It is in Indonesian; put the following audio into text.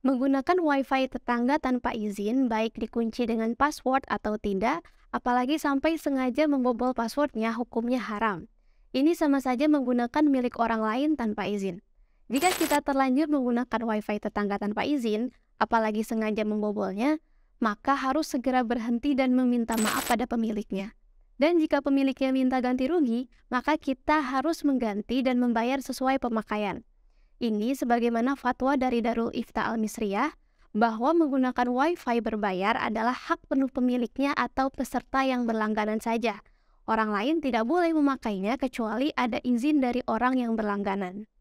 Menggunakan WiFi tetangga tanpa izin, baik dikunci dengan password atau tidak, apalagi sampai sengaja membobol passwordnya, hukumnya haram. Ini sama saja menggunakan milik orang lain tanpa izin. Jika kita terlanjur menggunakan WiFi tetangga tanpa izin, apalagi sengaja membobolnya, maka harus segera berhenti dan meminta maaf pada pemiliknya. Dan jika pemiliknya minta ganti rugi, maka kita harus mengganti dan membayar sesuai pemakaian. Ini sebagaimana fatwa dari Darul Ifta Al-Misriyah bahwa menggunakan WiFi berbayar adalah hak penuh pemiliknya atau peserta yang berlangganan saja. Orang lain tidak boleh memakainya kecuali ada izin dari orang yang berlangganan.